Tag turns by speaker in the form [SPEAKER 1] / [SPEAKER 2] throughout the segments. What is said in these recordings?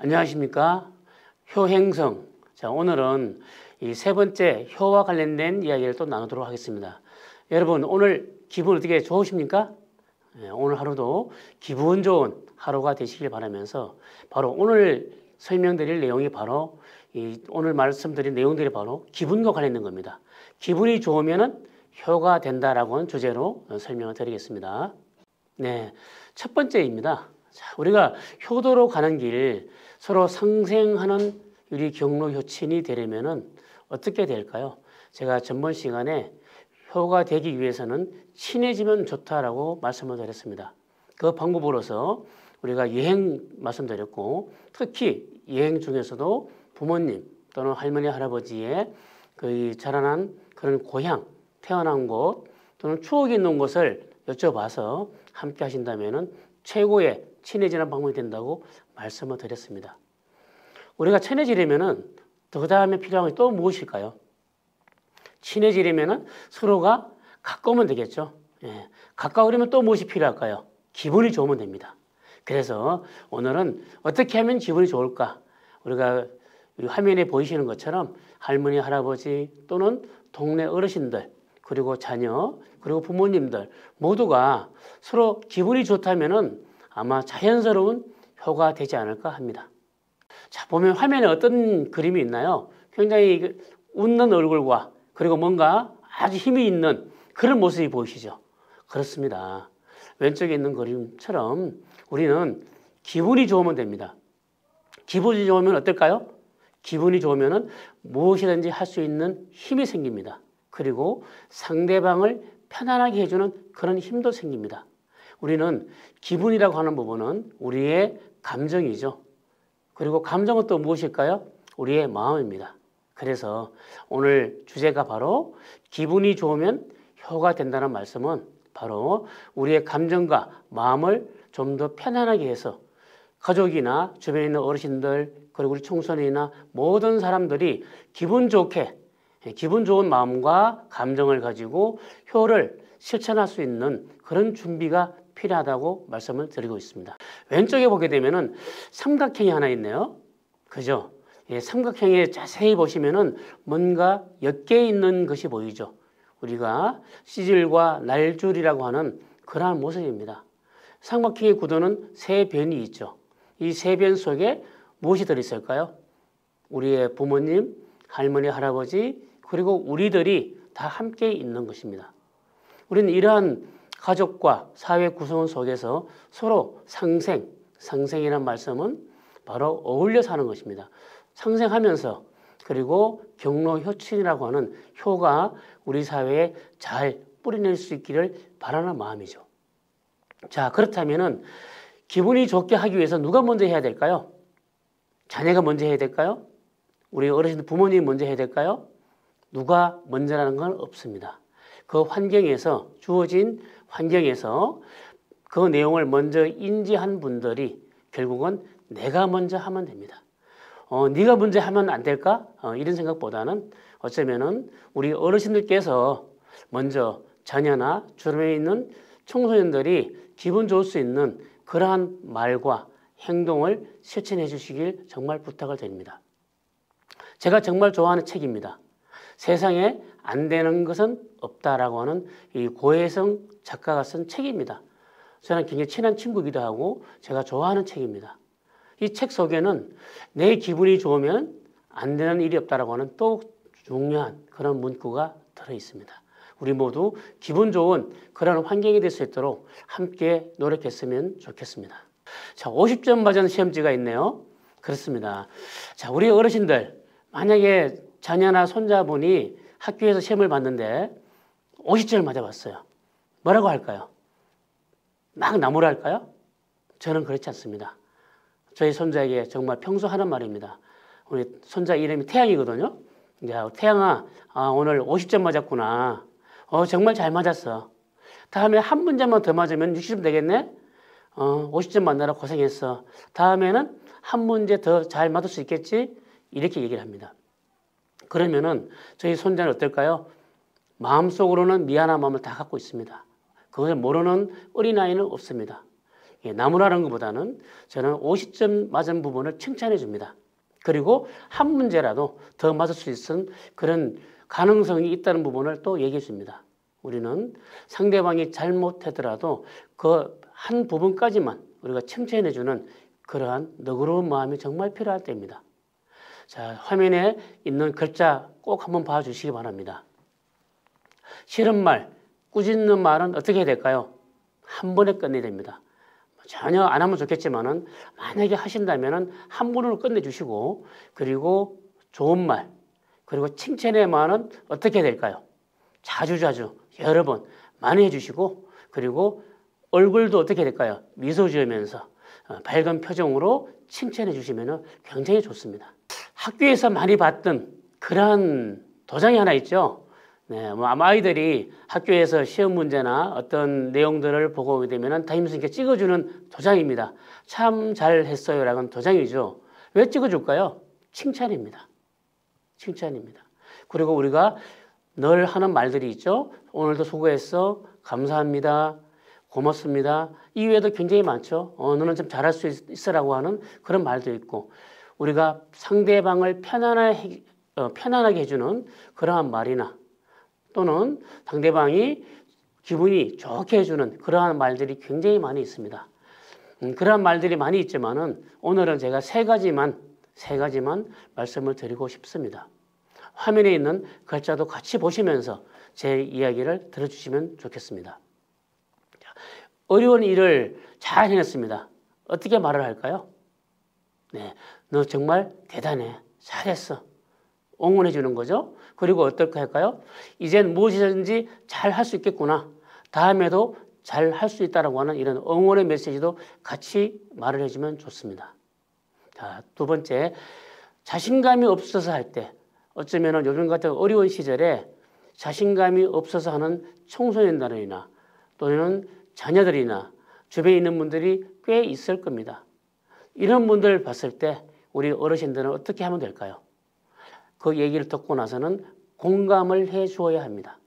[SPEAKER 1] 안녕하십니까. 효행성. 자, 오늘은 이 세 번째 효와 관련된 이야기를 또 나누도록 하겠습니다. 여러분, 오늘 기분 어떻게 좋으십니까? 네, 오늘 하루도 기분 좋은 하루가 되시길 바라면서 바로 오늘 설명드릴 내용이 바로 이 오늘 말씀드린 내용들이 바로 기분과 관련된 겁니다. 기분이 좋으면은 효가 된다라고 하는 주제로 설명을 드리겠습니다. 네. 첫 번째입니다. 자, 우리가 효도로 가는 길, 서로 상생하는 우리 경로 효친이 되려면 어떻게 될까요? 제가 전번 시간에 효가 되기 위해서는 친해지면 좋다라고 말씀을 드렸습니다. 그 방법으로서 우리가 여행 말씀드렸고 특히 여행 중에서도 부모님 또는 할머니 할아버지의 그 자라난 그런 고향 태어난 곳 또는 추억이 있는 곳을 여쭤봐서 함께 하신다면 최고의 친해지는 방법이 된다고 말씀을 드렸습니다. 우리가 친해지려면은 그 다음에 필요한 게 또 무엇일까요? 친해지려면은 서로가 가까우면 되겠죠. 예. 가까우려면 또 무엇이 필요할까요? 기분이 좋으면 됩니다. 그래서 오늘은 어떻게 하면 기분이 좋을까? 우리가 화면에 보이시는 것처럼 할머니, 할아버지 또는 동네 어르신들 그리고 자녀 그리고 부모님들 모두가 서로 기분이 좋다면은 아마 자연스러운 효과가 되지 않을까 합니다. 자, 보면 화면에 어떤 그림이 있나요? 굉장히 그 웃는 얼굴과 그리고 뭔가 아주 힘이 있는 그런 모습이 보이시죠? 그렇습니다. 왼쪽에 있는 그림처럼 우리는 기분이 좋으면 됩니다. 기분이 좋으면 어떨까요? 기분이 좋으면 무엇이든지 할 수 있는 힘이 생깁니다. 그리고 상대방을 편안하게 해주는 그런 힘도 생깁니다. 우리는 기분이라고 하는 부분은 우리의 감정이죠. 그리고 감정은 또 무엇일까요? 우리의 마음입니다. 그래서 오늘 주제가 바로 기분이 좋으면 효가 된다는 말씀은 바로 우리의 감정과 마음을 좀 더 편안하게 해서 가족이나 주변에 있는 어르신들 그리고 우리 청소년이나 모든 사람들이 기분 좋게 기분 좋은 마음과 감정을 가지고 효를 실천할 수 있는 그런 준비가 필요하다고 말씀을 드리고 있습니다. 왼쪽에 보게 되면은 삼각형이 하나 있네요. 그죠? 예, 삼각형에 자세히 보시면은 뭔가 엿개 있는 것이 보이죠. 우리가 시질과 날줄이라고 하는 그러한 모습입니다. 삼각형의 구도는 세 변이 있죠. 이 세 변 속에 무엇이 들어있을까요? 우리의 부모님, 할머니, 할아버지, 그리고 우리들이 다 함께 있는 것입니다. 우리는 이러한 가족과 사회 구성 원 속에서 서로 상생, 상생이라 말씀은 바로 어울려 사는 것입니다. 상생하면서 그리고 경로 효친이라고 하는 효가 우리 사회에 잘 뿌리낼 수 있기를 바라는 마음이죠. 자, 그렇다면은 기분이 좋게 하기 위해서 누가 먼저 해야 될까요? 자녀가 먼저 해야 될까요? 우리 어르신 부모님이 먼저 해야 될까요? 누가 먼저라는 건 없습니다. 그 환경에서 주어진 환경에서 그 내용을 먼저 인지한 분들이 결국은 내가 먼저 하면 됩니다. 어, 네가 먼저 하면 안 될까? 어, 이런 생각보다는 어쩌면은 우리 어르신들께서 먼저 자녀나 주변에 있는 청소년들이 기분 좋을 수 있는 그러한 말과 행동을 실천해 주시길 정말 부탁을 드립니다. 제가 정말 좋아하는 책입니다. 세상에 안 되는 것은 없다라고 하는 이 고혜성 작가가 쓴 책입니다. 저는 굉장히 친한 친구기도 하고 제가 좋아하는 책입니다. 이 책 속에는 내 기분이 좋으면 안 되는 일이 없다라고 하는 또 중요한 그런 문구가 들어 있습니다. 우리 모두 기분 좋은 그런 환경이 될 수 있도록 함께 노력했으면 좋겠습니다. 자, 50점 맞은 시험지가 있네요. 그렇습니다. 자, 우리 어르신들, 만약에 자녀나 손자분이 학교에서 시험을 봤는데 50점을 맞아봤어요. 뭐라고 할까요? 막나무랄까요 저는 그렇지 않습니다. 저희 손자에게 정말 평소 하는 말입니다. 우리 손자 이름이 태양이거든요. 야, 태양아, 아, 오늘 50점 맞았구나. 어, 정말 잘 맞았어. 다음에 한 문제만 더 맞으면 60점 되겠네? 어, 50점 만나라 고생했어. 다음에는 한 문제 더 잘 맞을 수 있겠지? 이렇게 얘기를 합니다. 그러면은 저희 손자는 어떨까요? 마음속으로는 미안한 마음을 다 갖고 있습니다. 그것을 모르는 어린아이는 없습니다. 예, 나무라는 것보다는 저는 50점 맞은 부분을 칭찬해 줍니다. 그리고 한 문제라도 더 맞을 수 있는 그런 가능성이 있다는 부분을 또 얘기해 줍니다. 우리는 상대방이 잘못하더라도 그 한 부분까지만 우리가 칭찬해 주는 그러한 너그러운 마음이 정말 필요할 때입니다. 자, 화면에 있는 글자 꼭 한번 봐 주시기 바랍니다. 싫은 말, 꾸짖는 말은 어떻게 해야 될까요? 한 번에 끝내야 됩니다. 전혀 안 하면 좋겠지만 만약에 하신다면한 번으로 끝내 주시고 그리고 좋은 말 그리고 칭찬의 말은 어떻게 해야 될까요? 자주자주 여러 번 많이 해 주시고 그리고 얼굴도 어떻게 해야 될까요? 미소 지으면서 어, 밝은 표정으로 칭찬해 주시면 굉장히 좋습니다. 학교에서 많이 봤던 그러한 도장이 하나 있죠. 네, 뭐 아마 아이들이 학교에서 시험 문제나 어떤 내용들을 보고 오게 되면 담임선생님께 찍어주는 도장입니다. 참 잘했어요라는 도장이죠. 왜 찍어줄까요? 칭찬입니다. 칭찬입니다. 그리고 우리가 늘 하는 말들이 있죠. 오늘도 수고했어. 감사합니다. 고맙습니다. 이외에도 굉장히 많죠. 어, 너는 좀 잘할 수 있어라고 하는 그런 말도 있고 우리가 상대방을 편안하게, 어, 편안하게 해주는 그러한 말이나 또는 상대방이 기분이 좋게 해주는 그러한 말들이 굉장히 많이 있습니다. 음, 그러한 말들이 많이 있지만은 오늘은 제가 세 가지만 세 가지만 말씀을 드리고 싶습니다. 화면에 있는 글자도 같이 보시면서 제 이야기를 들어주시면 좋겠습니다. 어려운 일을 잘 해냈습니다. 어떻게 말을 할까요? 네. 너 정말 대단해. 잘했어. 응원해 주는 거죠. 그리고 어떨까 할까요? 이젠 무엇이든지 잘 할 수 있겠구나. 다음에도 잘 할 수 있다라고 하는 이런 응원의 메시지도 같이 말을 해주면 좋습니다. 자, 두 번째. 자신감이 없어서 할 때, 어쩌면 요즘 같은 어려운 시절에 자신감이 없어서 하는 청소년들이나 또는 자녀들이나 주변에 있는 분들이 꽤 있을 겁니다. 이런 분들 봤을 때 우리 어르신들은 어떻게 하면 될까요? 그 얘기를 듣고 나서는 공감을 해 주어야 합니다.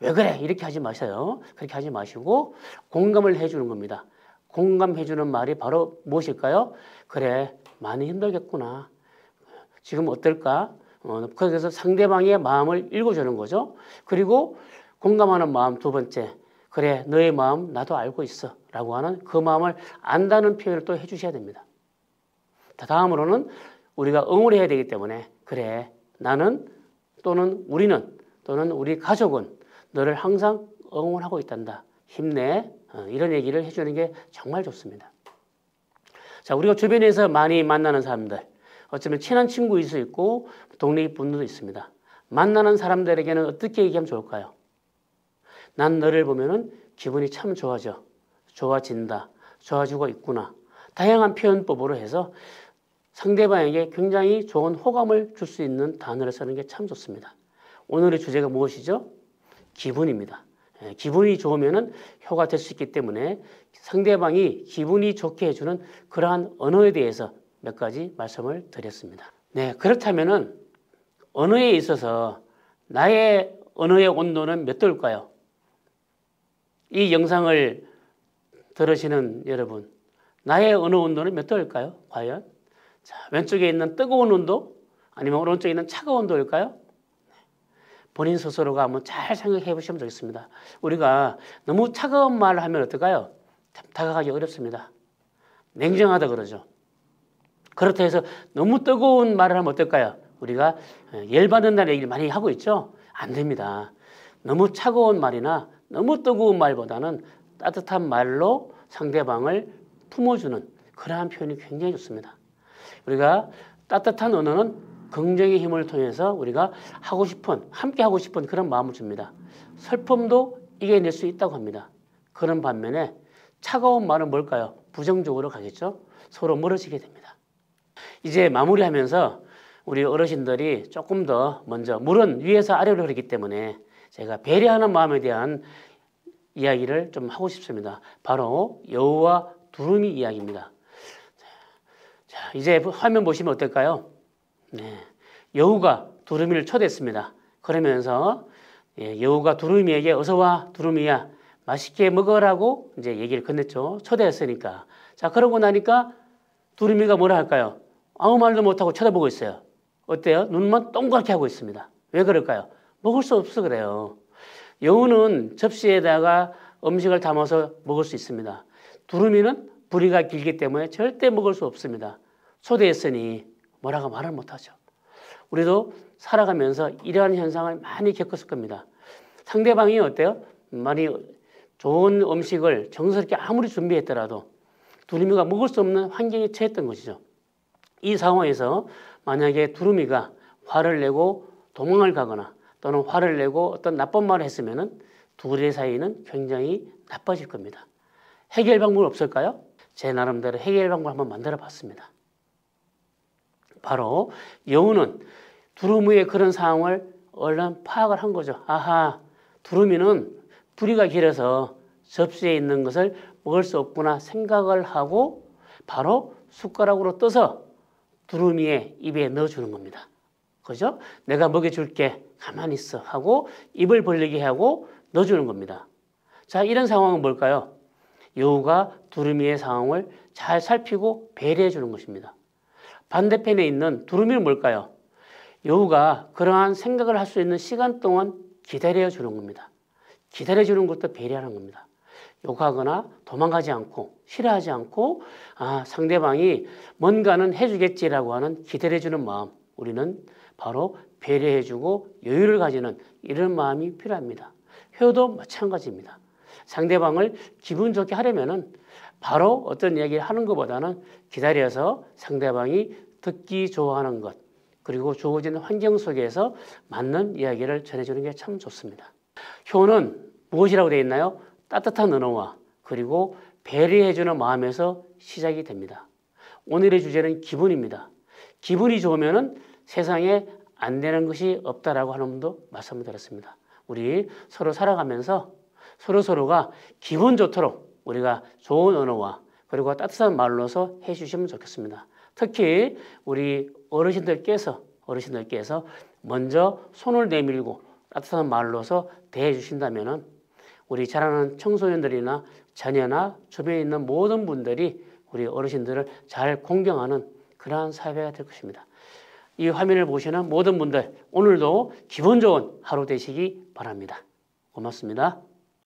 [SPEAKER 1] 왜 그래? 이렇게 하지 마세요. 그렇게 하지 마시고 공감을 해 주는 겁니다. 공감해 주는 말이 바로 무엇일까요? 그래, 많이 힘들겠구나. 지금 어떨까? 어, 그래서 상대방의 마음을 읽어주는 거죠. 그리고 공감하는 마음 두 번째. 그래, 너의 마음 나도 알고 있어. 라고 하는 그 마음을 안다는 표현을 또 해주셔야 됩니다. 다음으로는 우리가 응원해야 되기 때문에 그래 나는 또는 우리는 또는 우리 가족은 너를 항상 응원하고 있단다. 힘내. 어, 이런 얘기를 해주는 게 정말 좋습니다. 자, 우리가 주변에서 많이 만나는 사람들, 어쩌면 친한 친구일 수 있고 동네 분들도 있습니다. 만나는 사람들에게는 어떻게 얘기하면 좋을까요? 난 너를 보면은 기분이 참 좋아져. 좋아진다. 좋아지고 있구나. 다양한 표현법으로 해서 상대방에게 굉장히 좋은 호감을 줄 수 있는 단어를 쓰는 게 참 좋습니다. 오늘의 주제가 무엇이죠? 기분입니다. 예, 기분이 좋으면 효가 될 수 있기 때문에 상대방이 기분이 좋게 해주는 그러한 언어에 대해서 몇 가지 말씀을 드렸습니다. 네, 그렇다면 언어에 있어서 나의 언어의 온도는 몇 도일까요? 이 영상을 들으시는 여러분, 나의 언어 온도는 몇 도일까요? 과연? 자, 왼쪽에 있는 뜨거운 온도 아니면 오른쪽에 있는 차가운 온도일까요? 네. 본인 스스로가 한번 잘 생각해 보시면 좋겠습니다. 우리가 너무 차가운 말을 하면 어떨까요? 다가가기 어렵습니다. 냉정하다 그러죠. 그렇다 해서 너무 뜨거운 말을 하면 어떨까요? 우리가 예, 열받는다는 얘기를 많이 하고 있죠? 안 됩니다. 너무 차가운 말이나 너무 뜨거운 말보다는 따뜻한 말로 상대방을 품어주는 그러한 표현이 굉장히 좋습니다. 우리가 따뜻한 언어는 긍정의 힘을 통해서 우리가 하고 싶은, 함께 하고 싶은 그런 마음을 줍니다. 슬픔도 이겨낼 수 있다고 합니다. 그런 반면에 차가운 말은 뭘까요? 부정적으로 가겠죠? 서로 멀어지게 됩니다. 이제 마무리하면서 우리 어르신들이 조금 더 먼저 물은 위에서 아래로 흐르기 때문에 제가 배려하는 마음에 대한 이야기를 좀 하고 싶습니다. 바로 여우와 두루미 이야기입니다. 자, 이제 화면 보시면 어떨까요? 네. 여우가 두루미를 초대했습니다. 그러면서 예, 여우가 두루미에게 어서 와 두루미야 맛있게 먹으라고 이제 얘기를 건넸죠. 초대했으니까. 자, 그러고 나니까 두루미가 뭐라 할까요? 아무 말도 못하고 쳐다보고 있어요. 어때요? 눈만 동그랗게 하고 있습니다. 왜 그럴까요? 먹을 수 없어 그래요. 여우는 접시에다가 음식을 담아서 먹을 수 있습니다. 두루미는 부리가 길기 때문에 절대 먹을 수 없습니다. 초대했으니 뭐라고 말을 못하죠. 우리도 살아가면서 이러한 현상을 많이 겪었을 겁니다. 상대방이 어때요? 많이 좋은 음식을 정성스럽게 아무리 준비했더라도 두루미가 먹을 수 없는 환경에 처했던 것이죠. 이 상황에서 만약에 두루미가 화를 내고 도망을 가거나 또는 화를 내고 어떤 나쁜 말을 했으면은 둘의 사이는 굉장히 나빠질 겁니다. 해결 방법 없을까요? 제 나름대로 해결 방법 을 한번 만들어 봤습니다. 바로 여우는 두루미의 그런 상황을 얼른 파악을 한 거죠. 아하, 두루미는 뿌리가 길어서 접시에 있는 것을 먹을 수 없구나 생각을 하고 바로 숟가락으로 떠서 두루미의 입에 넣어주는 겁니다. 그죠? 내가 먹여줄게. 가만히 있어. 하고 입을 벌리게 하고 넣어주는 겁니다. 자, 이런 상황은 뭘까요? 여우가 두루미의 상황을 잘 살피고 배려해 주는 것입니다. 반대편에 있는 두루미는 뭘까요? 여우가 그러한 생각을 할 수 있는 시간 동안 기다려 주는 겁니다. 기다려 주는 것도 배려하는 겁니다. 욕하거나 도망가지 않고 싫어하지 않고 아 상대방이 뭔가는 해주겠지라고 하는 기대해 주는 마음 우리는 바로 배려해 주고 여유를 가지는 이런 마음이 필요합니다. 효도 마찬가지입니다. 상대방을 기분 좋게 하려면은 바로 어떤 얘기를 하는 것보다는 기다려서 상대방이 듣기 좋아하는 것, 그리고 주어진 환경 속에서 맞는 이야기를 전해주는 게 참 좋습니다. 효는 무엇이라고 되어 있나요? 따뜻한 언어와 그리고 배려해주는 마음에서 시작이 됩니다. 오늘의 주제는 기분입니다. 기분이 좋으면 세상에 안 되는 것이 없다라고 하는 분도 말씀 드렸습니다. 우리 서로 살아가면서 서로서로가 기분 좋도록 우리가 좋은 언어와 그리고 따뜻한 말로서 해주시면 좋겠습니다. 특히 우리 어르신들께서 어르신들께서 먼저 손을 내밀고 따뜻한 말로서 대해 주신다면은 우리 자라는 청소년들이나 자녀나 주변에 있는 모든 분들이 우리 어르신들을 잘 공경하는 그러한 사회가 될 것입니다. 이 화면을 보시는 모든 분들 오늘도 기분 좋은 하루 되시기 바랍니다. 고맙습니다.